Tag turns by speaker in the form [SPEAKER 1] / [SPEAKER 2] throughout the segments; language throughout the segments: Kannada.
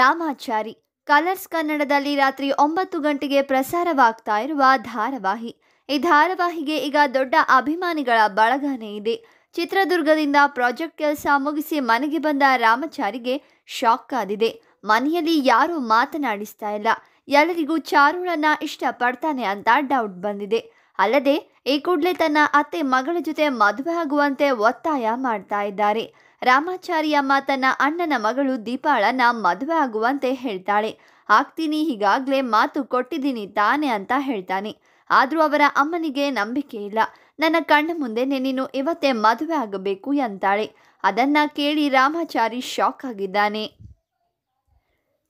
[SPEAKER 1] ರಾಮಾಚಾರಿ ಕಲರ್ಸ್ ಕನ್ನಡದಲ್ಲಿ ರಾತ್ರಿ ಒಂಬತ್ತು ಗಂಟೆಗೆ ಪ್ರಸಾರವಾಗ್ತಾ ಇರುವ ಧಾರಾವಾಹಿ ಈ ಧಾರಾವಾಹಿಗೆ ಈಗ ದೊಡ್ಡ ಅಭಿಮಾನಿಗಳ ಬಳಗನೇ ಇದೆ ಚಿತ್ರದುರ್ಗದಿಂದ ಪ್ರಾಜೆಕ್ಟ್ ಕೆಲಸ ಮುಗಿಸಿ ಮನೆಗೆ ಬಂದ ರಾಮಾಚಾರಿಗೆ ಶಾಕ್ ಆದಿದೆ ಮನೆಯಲ್ಲಿ ಯಾರೂ ಮಾತನಾಡಿಸ್ತಾ ಇಲ್ಲ ಎಲ್ಲರಿಗೂ ಚಾರುಳನ್ನ ಇಷ್ಟಪಡ್ತಾನೆ ಅಂತ ಡೌಟ್ ಬಂದಿದೆ ಅಲ್ಲದೆ ಈ ಕೂಡಲೇ ತನ್ನ ಅತ್ತೆ ಮಗಳ ಜೊತೆ ಮದುವೆ ಆಗುವಂತೆ ಒತ್ತಾಯ ಮಾಡ್ತಾ ಇದ್ದಾರೆ ರಾಮಾಚಾರಿಯಮ್ಮ ತನ್ನ ಅಣ್ಣನ ಮಗಳು ದೀಪಾಳನ ಮದುವೆ ಆಗುವಂತೆ ಹೇಳ್ತಾಳೆ ಆಗ್ತೀನಿ ಹೀಗಾಗ್ಲೇ ಮಾತು ಕೊಟ್ಟಿದ್ದೀನಿ ತಾನೆ ಅಂತ ಹೇಳ್ತಾನೆ ಆದರೂ ಅವರ ಅಮ್ಮನಿಗೆ ನಂಬಿಕೆ ಇಲ್ಲ ನನ್ನ ಕಣ್ಣ ಮುಂದೆ ನೀನು ಇವತ್ತೇ ಮದುವೆ ಆಗಬೇಕು ಅಂತಾಳೆ ಅದನ್ನು ಕೇಳಿ ರಾಮಾಚಾರಿ ಶಾಕ್ ಆಗಿದ್ದಾನೆ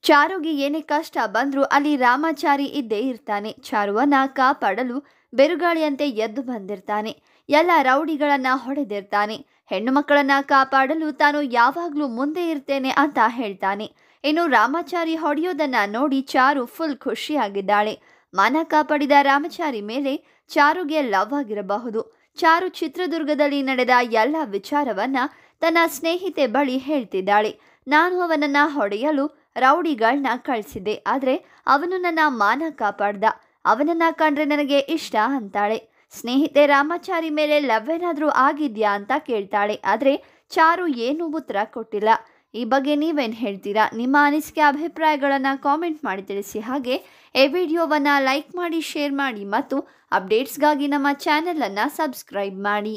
[SPEAKER 1] ಚಾರುಗೆ ಏನೇ ಕಷ್ಟ ಬಂದರೂ ಅಲ್ಲಿ ರಾಮಾಚಾರಿ ಇದ್ದೇ ಇರ್ತಾನೆ ಚಾರುವನ್ನ ಕಾಪಾಡಲು ಬೆರುಗಾಳಿಯಂತೆ ಎದ್ದು ಬಂದಿರ್ತಾನೆ ಎಲ್ಲ ರೌಡಿಗಳನ್ನ ಹೊಡೆದಿರ್ತಾನೆ ಹೆಣ್ಣು ಮಕ್ಕಳನ್ನ ಕಾಪಾಡಲು ತಾನು ಯಾವಾಗಲೂ ಮುಂದೆ ಇರ್ತೇನೆ ಅಂತ ಹೇಳ್ತಾನೆ ಇನ್ನು ರಾಮಾಚಾರಿ ಹೊಡೆಯೋದನ್ನ ನೋಡಿ ಚಾರು ಫುಲ್ ಖುಷಿಯಾಗಿದ್ದಾಳೆ ಮಾನ ಕಾಪಾಡಿದ ರಾಮಚಾರಿ ಮೇಲೆ ಚಾರುಗೆ ಲವ್ ಆಗಿರಬಹುದು ಚಾರು ಚಿತ್ರದುರ್ಗದಲ್ಲಿ ನಡೆದ ಎಲ್ಲ ವಿಚಾರವನ್ನ ತನ್ನ ಸ್ನೇಹಿತೆ ಬಳಿ ಹೇಳ್ತಿದ್ದಾಳೆ ನಾನು ಅವನನ್ನು ಹೊಡೆಯಲು ರೌಡಿಗಳನ್ನ ಕಳಿಸಿದ್ದೆ ಆದರೆ ಅವನು ನನ್ನ ಮಾನ ಕಾಪಾಡ್ದ ಅವನನ್ನ ಕಂಡ್ರೆ ನನಗೆ ಇಷ್ಟ ಅಂತಾಳೆ ಸ್ನೇಹಿತೆ ರಾಮಾಚಾರಿ ಮೇಲೆ ಲವ್ ಏನಾದರೂ ಆಗಿದ್ಯಾ ಅಂತ ಕೇಳ್ತಾಳೆ ಆದರೆ ಚಾರು ಏನೂ ಉತ್ತರ ಕೊಟ್ಟಿಲ್ಲ ಈ ಬಗ್ಗೆ ನೀವೇನು ಹೇಳ್ತೀರಾ ನಿಮ್ಮ ಅನಿಸಿಕೆ ಅಭಿಪ್ರಾಯಗಳನ್ನು ಕಾಮೆಂಟ್ ಮಾಡಿ ತಿಳಿಸಿ ಹಾಗೆ ಈ ವಿಡಿಯೋವನ್ನು ಲೈಕ್ ಮಾಡಿ ಶೇರ್ ಮಾಡಿ ಮತ್ತು ಅಪ್ಡೇಟ್ಸ್ಗಾಗಿ ನಮ್ಮ ಚಾನೆಲನ್ನು ಸಬ್ಸ್ಕ್ರೈಬ್ ಮಾಡಿ